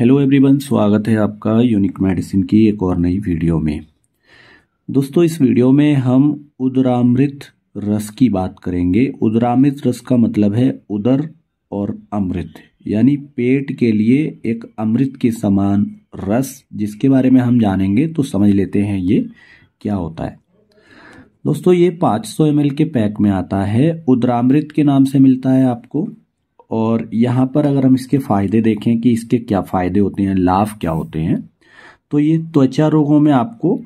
hello everyone स्वागत है आपका यूनिक मेडिसिन की एक और नई वीडियो में दोस्तों इस वीडियो में हम उदरामृत रस की बात करेंगे उदरामृत रस का मतलब है उदर और अमृत यानी पेट के लिए एक अमृत के समान रस जिसके बारे में हम जानेंगे तो समझ लेते हैं ये क्या होता है दोस्तों ये 500 ml के पैक में आता है उदरामृत के नाम से मिलता है आपको और यहाँ पर अगर हम इसके फ़ायदे देखें कि इसके क्या फ़ायदे होते हैं लाभ क्या होते हैं तो ये त्वचा रोगों में आपको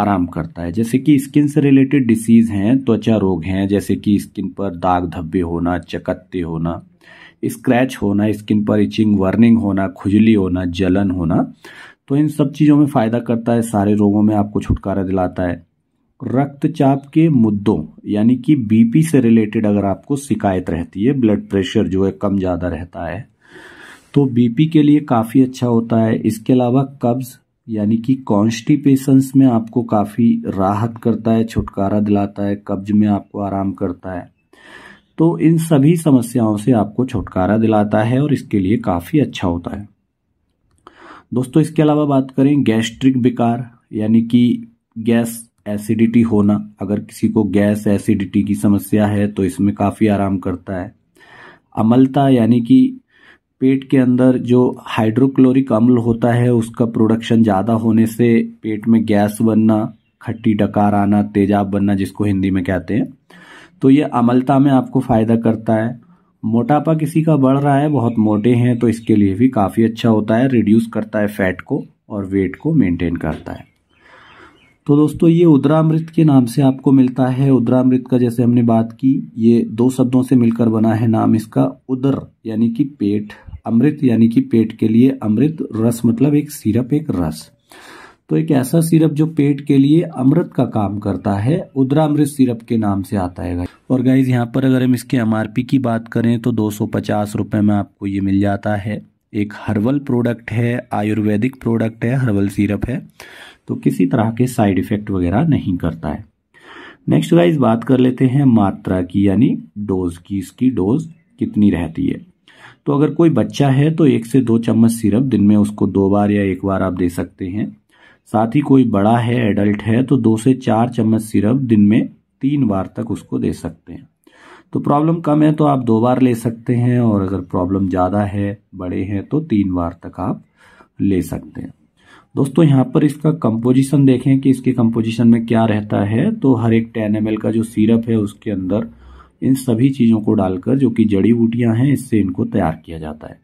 आराम करता है जैसे कि स्किन से रिलेटेड डिसीज़ हैं त्वचा रोग हैं जैसे कि स्किन पर दाग धब्बे होना चकत्ते होना स्क्रैच होना स्किन पर इचिंग वर्निंग होना खुजली होना जलन होना तो इन सब चीज़ों में फ़ायदा करता है सारे रोगों में आपको छुटकारा दिलाता है रक्तचाप के मुद्दों यानी कि बीपी से रिलेटेड अगर आपको शिकायत रहती है ब्लड प्रेशर जो है कम ज़्यादा रहता है तो बीपी के लिए काफ़ी अच्छा होता है इसके अलावा कब्ज़ यानी कि कॉन्स्टिपेशंस में आपको काफ़ी राहत करता है छुटकारा दिलाता है कब्ज में आपको आराम करता है तो इन सभी समस्याओं से आपको छुटकारा दिलाता है और इसके लिए काफ़ी अच्छा होता है दोस्तों इसके अलावा बात करें गैस्ट्रिक विकार यानी कि गैस एसिडिटी होना अगर किसी को गैस एसिडिटी की समस्या है तो इसमें काफ़ी आराम करता है अमलता यानी कि पेट के अंदर जो हाइड्रोक्लोरिक अम्ल होता है उसका प्रोडक्शन ज़्यादा होने से पेट में गैस बनना खट्टी डकार आना तेजाब बनना जिसको हिंदी में कहते हैं तो ये अमलता में आपको फ़ायदा करता है मोटापा किसी का बढ़ रहा है बहुत मोटे हैं तो इसके लिए भी काफ़ी अच्छा होता है रिड्यूस करता है फैट को और वेट को मेंटेन करता है तो दोस्तों ये उद्रामृत के नाम से आपको मिलता है उद्रामृत का जैसे हमने बात की ये दो शब्दों से मिलकर बना है नाम इसका उदर यानी कि पेट अमृत यानी कि पेट के लिए अमृत रस मतलब एक सिरप एक रस तो एक ऐसा सिरप जो पेट के लिए अमृत का काम करता है उद्रामृत सिरप के नाम से आता है और गाइज यहाँ पर अगर हम इसके एम की बात करें तो दो सौ में आपको ये मिल जाता है एक हर्बल प्रोडक्ट है आयुर्वेदिक प्रोडक्ट है हर्बल सिरप है तो किसी तरह के साइड इफेक्ट वगैरह नहीं करता है नेक्स्ट गाइज बात कर लेते हैं मात्रा की यानी डोज की इसकी डोज कितनी रहती है तो अगर कोई बच्चा है तो एक से दो चम्मच सिरप दिन में उसको दो बार या एक बार आप दे सकते हैं साथ ही कोई बड़ा है एडल्ट है तो दो से चार चम्मच सिरप दिन में तीन बार तक उसको दे सकते हैं तो प्रॉब्लम कम है तो आप दो बार ले सकते हैं और अगर प्रॉब्लम ज़्यादा है बड़े हैं तो तीन बार तक आप ले सकते हैं दोस्तों यहाँ पर इसका कंपोजिशन देखें कि इसके कंपोजिशन में क्या रहता है तो हर एक टेन एम का जो सीरप है उसके अंदर इन सभी चीज़ों को डालकर जो कि जड़ी बूटियाँ हैं इससे इनको तैयार किया जाता है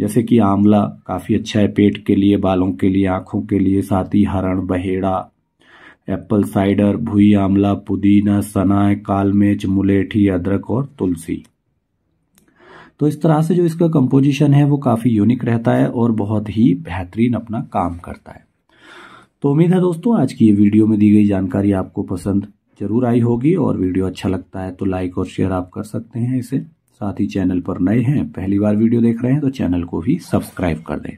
जैसे कि आंवला काफ़ी अच्छा है पेट के लिए बालों के लिए आँखों के लिए साथ ही हरण बहेड़ा एप्पल साइडर भुई आंवला पुदीना सनाए काल मिर्च मुलेठी अदरक और तुलसी तो इस तरह से जो इसका कंपोजिशन है वो काफ़ी यूनिक रहता है और बहुत ही बेहतरीन अपना काम करता है तो उम्मीद है दोस्तों आज की ये वीडियो में दी गई जानकारी आपको पसंद जरूर आई होगी और वीडियो अच्छा लगता है तो लाइक और शेयर आप कर सकते हैं इसे साथ ही चैनल पर नए हैं पहली बार वीडियो देख रहे हैं तो चैनल को भी सब्सक्राइब कर दें